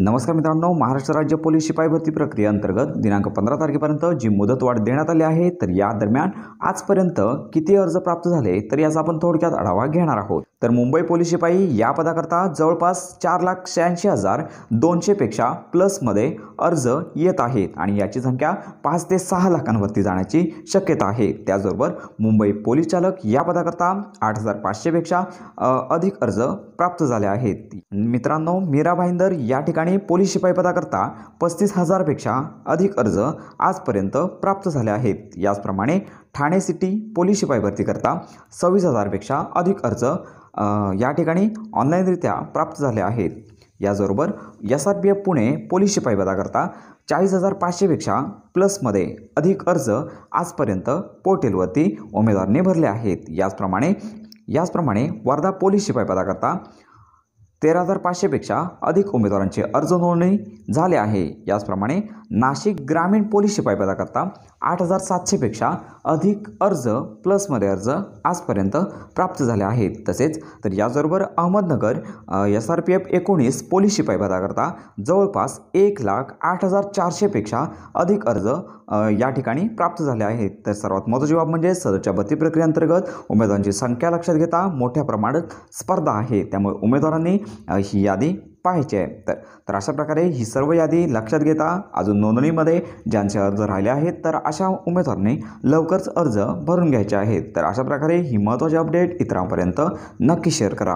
नमस्कार मित्रांनो महाराष्ट्र राज्य पोलीस शिपाई भरती प्रक्रियेअंतर्गत दिनांक पंधरा तारखेपर्यंत जी मुदतवाढ देण्यात आली आहे तर या दरम्यान आजपर्यंत किती अर्ज प्राप्त झाले तर याचा आपण थोडक्यात आढावा घेणार आहोत तर मुंबई पोलीस शिपाई या पदाकरता जवळपास चार लाख शहाऐंशी हजार दोनशेपेक्षा प्लसमध्ये अर्ज येत आहेत आणि याची संख्या पाच ते सहा लाखांवरती जाण्याची शक्यता आहे त्याचबरोबर मुंबई पोलीस चालक या पदाकरता आठ हजार पाचशेपेक्षा अधिक अर्ज प्राप्त झाले आहेत मित्रांनो मीरा भाईंदर या ठिकाणी ठिकाणी पोलीस शिपाईपदाकरता पस्तीस हजारपेक्षा अधिक अर्ज आजपर्यंत प्राप्त झाले आहेत याचप्रमाणे ठाणे सिटी पोलीस शिपाई भरतीकरता सव्वीस हजारपेक्षा अधिक अर्ज या ठिकाणी ऑनलाईनरित्या प्राप्त झाले आहेत याचबरोबर S R P F Pune police शिपाई पदाकरता चाळीस हजार पाचशेपेक्षा प्लसमध्ये अधिक अर्ज आजपर्यंत पोर्टेलवरती उमेदवारने भरले आहेत याचप्रमाणे याचप्रमाणे वर्धा पोलीस शिपाई पदाकरता तेरा हजार पाचशेपेक्षा अधिक उमेदवारांचे अर्ज नोंदणी झाले आहे याचप्रमाणे नाशिक ग्रामीण पोलीस शिपाई पदाकरता आठ हजार सातशेपेक्षा अधिक अर्ज प्लसमध्ये अर्ज आजपर्यंत प्राप्त झाले आहेत तसेच तर याचबरोबर Ahmednagar S R P F एकोणीस पोलीस शिपाई पदाकरता जवळपास एक लाख आठ हजार चारशेपेक्षा अधिक अर्ज या ठिकाणी प्राप्त झाले आहेत तर सर्वात महत्त्वाची बाब म्हणजे सदरच्या भरती प्रक्रियेअंतर्गत उमेदवारांची संख्या लक्षात घेता मोठ्या प्रमाणात स्पर्धा आहे त्यामुळे उमेदवारांनी ही यादी पाहायची आहे तर तर अशा प्रकारे ही सर्व यादी लक्षात घेता अजून नोंदणीमध्ये ज्यांचे अर्ज राहिले आहेत तर अशा उमेदवारांनी लवकरच अर्ज भरून घ्यायचे आहेत तर अशा प्रकारे ही महत्त्वाची अपडेट इतरांपर्यंत नक्की शेअर करा